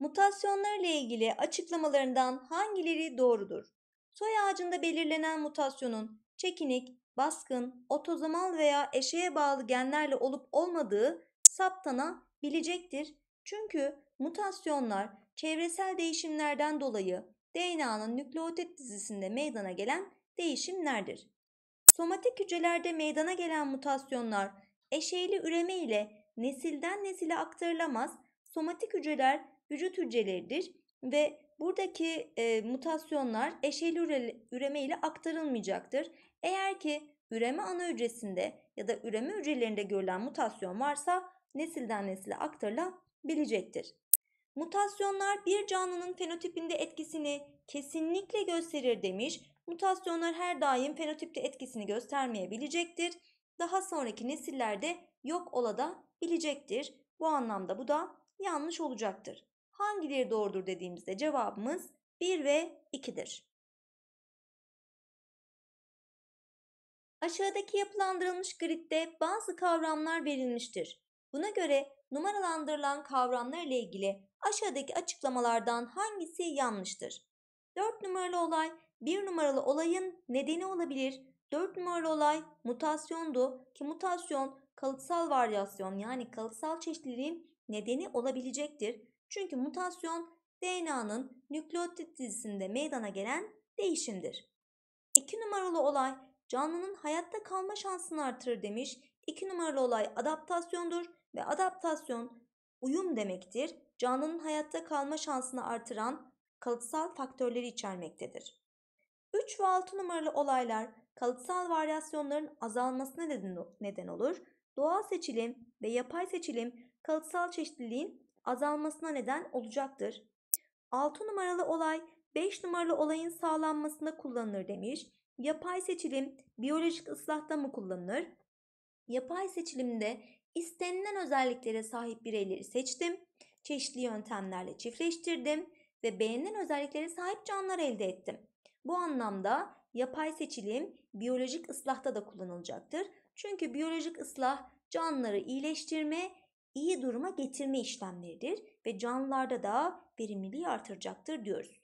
Mutasyonlarla ilgili açıklamalarından hangileri doğrudur? Soy ağacında belirlenen mutasyonun çekinik, baskın, otozomal veya eşeğe bağlı genlerle olup olmadığı saptanabilecektir. Çünkü mutasyonlar çevresel değişimlerden dolayı DNA'nın nükleotit dizisinde meydana gelen değişimlerdir. Somatik hücrelerde meydana gelen mutasyonlar eşeğli üreme ile nesilden nesile aktarılamaz. Somatik hücreler vücut hücreleridir ve buradaki e, mutasyonlar eşeyli üre, üreme ile aktarılmayacaktır. Eğer ki üreme ana hücresinde ya da üreme hücrelerinde görülen mutasyon varsa nesilden nesile aktarılabilecektir. Mutasyonlar bir canlının fenotipinde etkisini kesinlikle gösterir demiş. Mutasyonlar her daim fenotipte etkisini göstermeyebilecektir. Daha sonraki nesillerde yok ola bilecektir. Bu anlamda bu da yanlış olacaktır hangileri doğrudur dediğimizde cevabımız 1 ve 2'dir. Aşağıdaki yapılandırılmış gridde bazı kavramlar verilmiştir. Buna göre numaralandırılan kavramlar ile ilgili aşağıdaki açıklamalardan hangisi yanlıştır? 4 numaralı olay 1 numaralı olayın nedeni olabilir. 4 numaralı olay mutasyondu ki mutasyon kalıtsal varyasyon yani kalıtsal çeşitliliğin nedeni olabilecektir. Çünkü mutasyon DNA'nın nükleotit dizisinde meydana gelen değişimdir. İki numaralı olay canlının hayatta kalma şansını artırır demiş. İki numaralı olay adaptasyondur ve adaptasyon uyum demektir. Canlının hayatta kalma şansını artıran kalıtsal faktörleri içermektedir. 3 ve 6 numaralı olaylar kalıtsal varyasyonların azalmasına neden olur. Doğal seçilim ve yapay seçilim kalıtsal çeşitliliğin azalmasına neden olacaktır. 6 numaralı olay 5 numaralı olayın sağlanmasında kullanılır demiş. Yapay seçilim biyolojik ıslahta mı kullanılır? Yapay seçilimde istenilen özelliklere sahip bireyleri seçtim. Çeşitli yöntemlerle çiftleştirdim ve beğenilen özelliklere sahip canlılar elde ettim. Bu anlamda yapay seçilim biyolojik ıslahta da kullanılacaktır. Çünkü biyolojik ıslah canlıları iyileştirme iyi duruma getirme işlemleridir ve canlılarda da verimliliği artıracaktır diyoruz.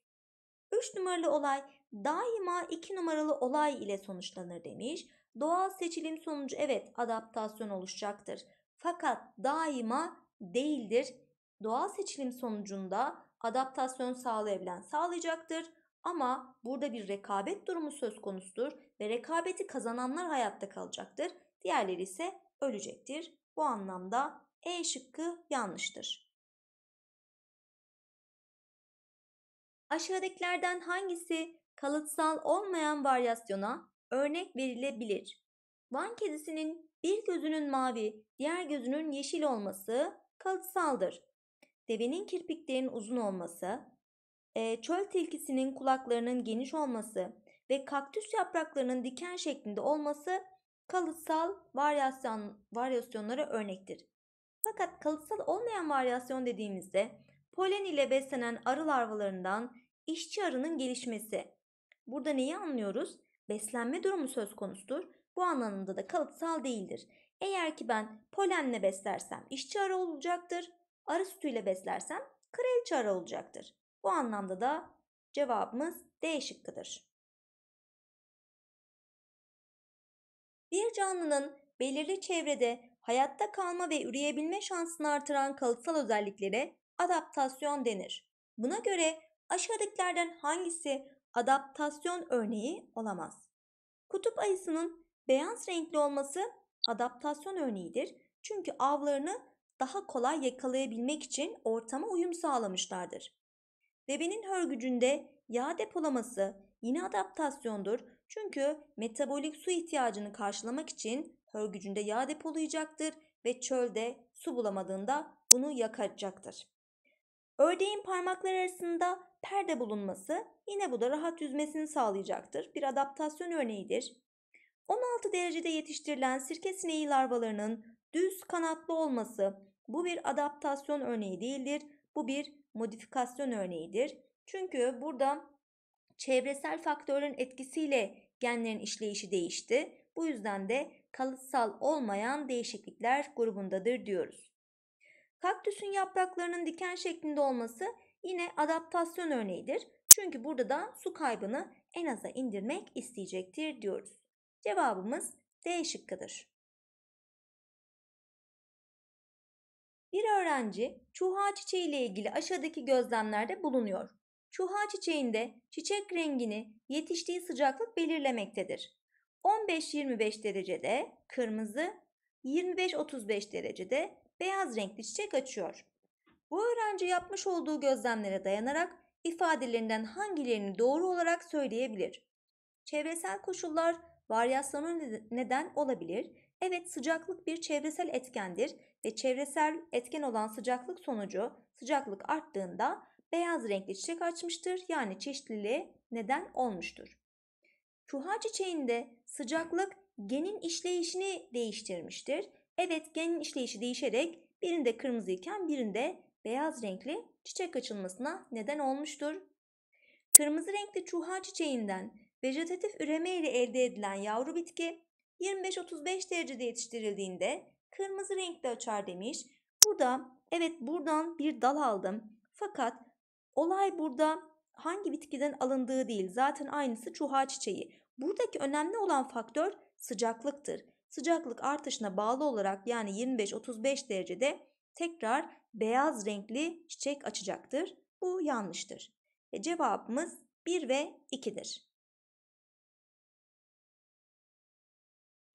3 numaralı olay daima 2 numaralı olay ile sonuçlanır demiş. Doğal seçilim sonucu evet adaptasyon oluşacaktır. Fakat daima değildir. Doğal seçilim sonucunda adaptasyon sağlayabilen sağlayacaktır. Ama burada bir rekabet durumu söz konusudur ve rekabeti kazananlar hayatta kalacaktır. Diğerleri ise ölecektir. Bu anlamda e şıkkı yanlıştır. Aşağıdakilerden hangisi kalıtsal olmayan varyasyona örnek verilebilir? Van kedisinin bir gözünün mavi, diğer gözünün yeşil olması kalıtsaldır. Devenin kirpiklerin uzun olması, e, çöl tilkisinin kulaklarının geniş olması ve kaktüs yapraklarının diken şeklinde olması kalıtsal varyasyon, varyasyonlara örnektir. Fakat kalıtsal olmayan varyasyon dediğimizde polen ile beslenen arı larvalarından işçi arının gelişmesi. Burada neyi anlıyoruz? Beslenme durumu söz konusudur. Bu anlamda da kalıtsal değildir. Eğer ki ben polenle beslersem işçi arı olacaktır. Arı sütüyle beslersem kraliçe arı olacaktır. Bu anlamda da cevabımız D şıkkıdır. Bir canlının belirli çevrede hayatta kalma ve üreyebilme şansını artıran kalıtsal özelliklere adaptasyon denir. Buna göre aşağıdakilerden hangisi adaptasyon örneği olamaz? Kutup ayısının beyaz renkli olması adaptasyon örneğidir. Çünkü avlarını daha kolay yakalayabilmek için ortama uyum sağlamışlardır. Devenin hörgücünde yağ depolaması yine adaptasyondur. Çünkü metabolik su ihtiyacını karşılamak için hörgücünde yağ depolayacaktır ve çölde su bulamadığında bunu yakacaktır. Ördeğin parmaklar arasında perde bulunması yine bu da rahat yüzmesini sağlayacaktır. Bir adaptasyon örneğidir. 16 derecede yetiştirilen sirke sineği larvalarının düz kanatlı olması bu bir adaptasyon örneği değildir. Bu bir modifikasyon örneğidir. Çünkü burada çevresel faktörün etkisiyle genlerin işleyişi değişti. Bu yüzden de kalıtsal olmayan değişiklikler grubundadır diyoruz. Kaktüsün yapraklarının diken şeklinde olması yine adaptasyon örneğidir. Çünkü burada da su kaybını en aza indirmek isteyecektir diyoruz. Cevabımız D şıkkıdır. Bir öğrenci çuha çiçeği ile ilgili aşağıdaki gözlemlerde bulunuyor. Çuha çiçeğinde çiçek rengini yetiştiği sıcaklık belirlemektedir. 15-25 derecede kırmızı, 25-35 derecede beyaz renkli çiçek açıyor. Bu öğrenci yapmış olduğu gözlemlere dayanarak ifadelerinden hangilerini doğru olarak söyleyebilir? Çevresel koşullar varyasyona neden olabilir Evet sıcaklık bir çevresel etkendir ve çevresel etken olan sıcaklık sonucu sıcaklık arttığında beyaz renkli çiçek açmıştır yani çeşitliliğe neden olmuştur. Çuha çiçeğinde sıcaklık genin işleyişini değiştirmiştir. Evet genin işleyişi değişerek birinde kırmızı iken birinde beyaz renkli çiçek açılmasına neden olmuştur. Kırmızı renkli çuha çiçeğinden vejetatif üreme ile elde edilen yavru bitki 25-35 derecede yetiştirildiğinde kırmızı renkte açar demiş. Burada evet buradan bir dal aldım. Fakat olay burada hangi bitkiden alındığı değil. Zaten aynısı çuha çiçeği. Buradaki önemli olan faktör sıcaklıktır. Sıcaklık artışına bağlı olarak yani 25-35 derecede tekrar beyaz renkli çiçek açacaktır. Bu yanlıştır. E, ve cevabımız 1 ve 2'dir.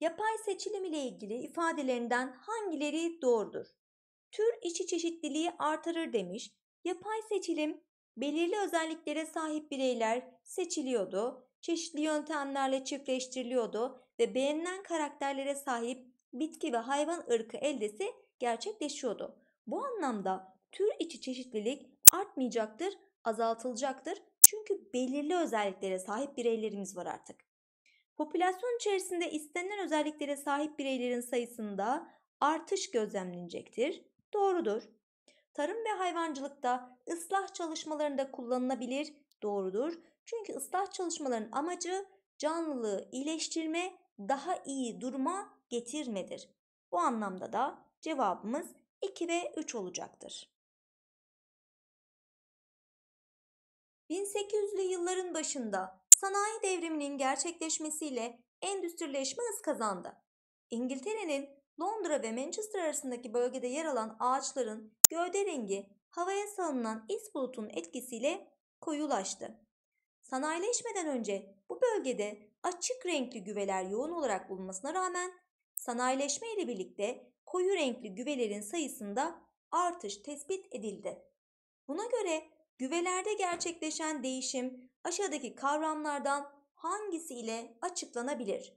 Yapay seçilim ile ilgili ifadelerinden hangileri doğrudur? Tür içi çeşitliliği artırır demiş. Yapay seçilim belirli özelliklere sahip bireyler seçiliyordu. Çeşitli yöntemlerle çiftleştiriliyordu ve beğenilen karakterlere sahip bitki ve hayvan ırkı eldesi gerçekleşiyordu. Bu anlamda tür içi çeşitlilik artmayacaktır, azaltılacaktır. Çünkü belirli özelliklere sahip bireylerimiz var artık. Popülasyon içerisinde istenilen özelliklere sahip bireylerin sayısında artış gözlemlenecektir. Doğrudur. Tarım ve hayvancılıkta ıslah çalışmalarında kullanılabilir. Doğrudur. Çünkü ıslah çalışmalarının amacı canlılığı iyileştirme, daha iyi duruma getirmedir. Bu anlamda da cevabımız 2 ve 3 olacaktır. 1800'lü yılların başında Sanayi devriminin gerçekleşmesiyle endüstrileşme hız kazandı. İngiltere'nin Londra ve Manchester arasındaki bölgede yer alan ağaçların gövde rengi havaya salınan is bulutunun etkisiyle koyulaştı. Sanayileşmeden önce bu bölgede açık renkli güveler yoğun olarak bulunmasına rağmen sanayileşme ile birlikte koyu renkli güvelerin sayısında artış tespit edildi. Buna göre güvelerde gerçekleşen değişim aşağıdaki kavramlardan hangisi ile açıklanabilir?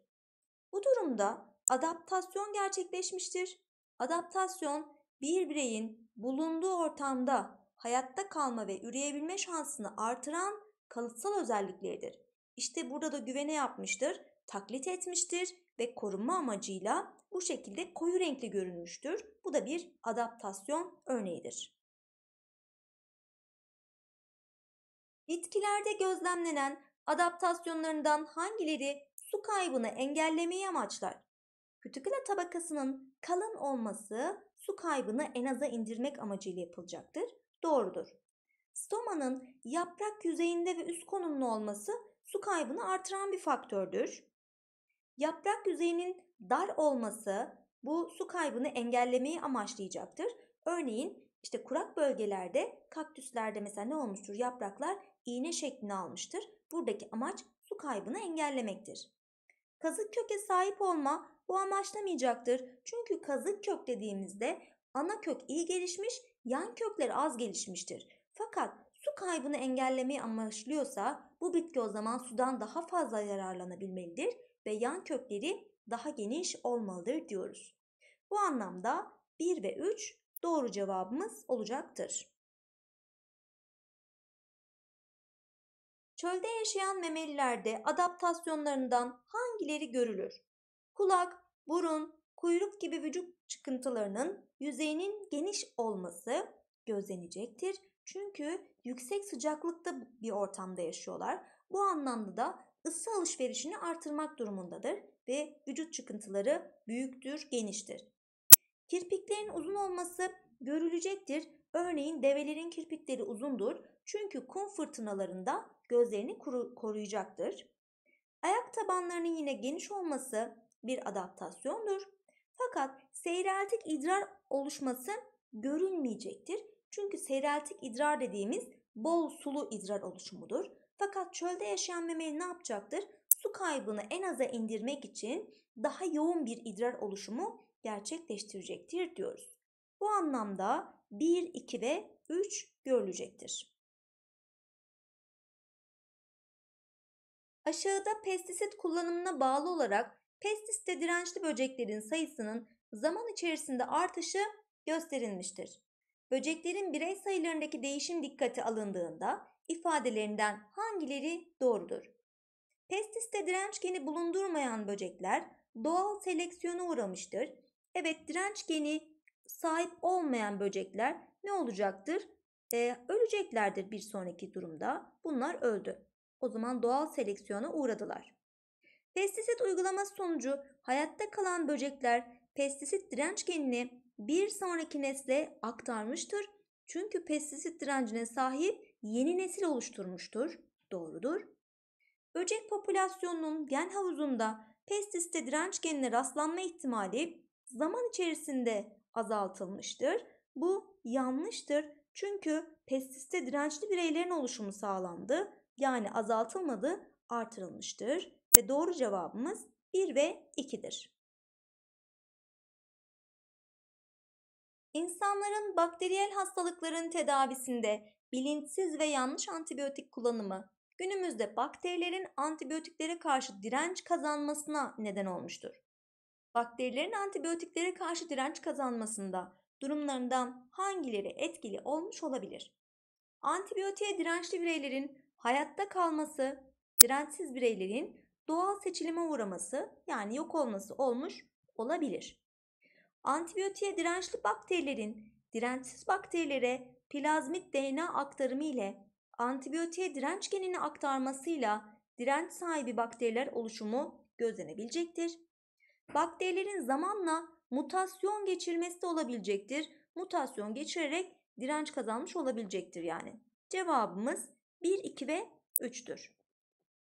Bu durumda adaptasyon gerçekleşmiştir. Adaptasyon bir bireyin bulunduğu ortamda hayatta kalma ve üreyebilme şansını artıran kalıtsal özellikleridir. İşte burada da güvene yapmıştır, taklit etmiştir ve korunma amacıyla bu şekilde koyu renkli görünmüştür. Bu da bir adaptasyon örneğidir. Bitkilerde gözlemlenen adaptasyonlarından hangileri su kaybını engellemeyi amaçlar? Kütüküle tabakasının kalın olması su kaybını en aza indirmek amacıyla yapılacaktır. Doğrudur. Stomanın yaprak yüzeyinde ve üst konumlu olması su kaybını artıran bir faktördür. Yaprak yüzeyinin dar olması bu su kaybını engellemeyi amaçlayacaktır. Örneğin işte kurak bölgelerde kaktüslerde mesela ne olmuştur? Yapraklar iğne şeklini almıştır. Buradaki amaç su kaybını engellemektir. Kazık köke sahip olma bu amaçlamayacaktır. Çünkü kazık kök dediğimizde ana kök iyi gelişmiş, yan kökleri az gelişmiştir. Fakat su kaybını engellemeyi amaçlıyorsa bu bitki o zaman sudan daha fazla yararlanabilmelidir ve yan kökleri daha geniş olmalıdır diyoruz. Bu anlamda 1 ve 3 doğru cevabımız olacaktır. Çölde yaşayan memelilerde adaptasyonlarından hangileri görülür? Kulak, burun, kuyruk gibi vücut çıkıntılarının yüzeyinin geniş olması gözlenecektir. Çünkü yüksek sıcaklıkta bir ortamda yaşıyorlar. Bu anlamda da ısı alışverişini artırmak durumundadır ve vücut çıkıntıları büyüktür, geniştir. Kirpiklerin uzun olması görülecektir. Örneğin develerin kirpikleri uzundur. Çünkü kum fırtınalarında gözlerini koruyacaktır. Ayak tabanlarının yine geniş olması bir adaptasyondur. Fakat seyreltik idrar oluşması görülmeyecektir. Çünkü seyreltik idrar dediğimiz bol sulu idrar oluşumudur. Fakat çölde yaşayan memeli ne yapacaktır? Su kaybını en aza indirmek için daha yoğun bir idrar oluşumu gerçekleştirecektir diyoruz. Bu anlamda 1, 2 ve 3 görülecektir. Aşağıda pestisit kullanımına bağlı olarak pestisite dirençli böceklerin sayısının zaman içerisinde artışı gösterilmiştir. Böceklerin birey sayılarındaki değişim dikkate alındığında ifadelerinden hangileri doğrudur? Pestisite direnç geni bulundurmayan böcekler doğal seleksiyona uğramıştır Evet direnç geni sahip olmayan böcekler ne olacaktır? Ee, öleceklerdir bir sonraki durumda. Bunlar öldü. O zaman doğal seleksiyona uğradılar. Pestisit uygulaması sonucu hayatta kalan böcekler pestisit direnç genini bir sonraki nesle aktarmıştır. Çünkü pestisit direncine sahip yeni nesil oluşturmuştur. Doğrudur. Böcek popülasyonunun gen havuzunda pestisite direnç genine rastlanma ihtimali zaman içerisinde azaltılmıştır. Bu yanlıştır. Çünkü pestiste dirençli bireylerin oluşumu sağlandı. Yani azaltılmadı, artırılmıştır. Ve doğru cevabımız 1 ve 2'dir. İnsanların bakteriyel hastalıkların tedavisinde bilinçsiz ve yanlış antibiyotik kullanımı günümüzde bakterilerin antibiyotiklere karşı direnç kazanmasına neden olmuştur. Bakterilerin antibiyotiklere karşı direnç kazanmasında durumlarından hangileri etkili olmuş olabilir? Antibiyotiğe dirençli bireylerin hayatta kalması, dirençsiz bireylerin doğal seçilime uğraması yani yok olması olmuş olabilir. Antibiyotiğe dirençli bakterilerin dirençsiz bakterilere plazmit DNA aktarımı ile antibiyotiğe direnç genini aktarmasıyla direnç sahibi bakteriler oluşumu gözlenebilecektir. Bakterilerin zamanla mutasyon geçirmesi de olabilecektir. Mutasyon geçirerek direnç kazanmış olabilecektir yani. Cevabımız 1, 2 ve 3'tür.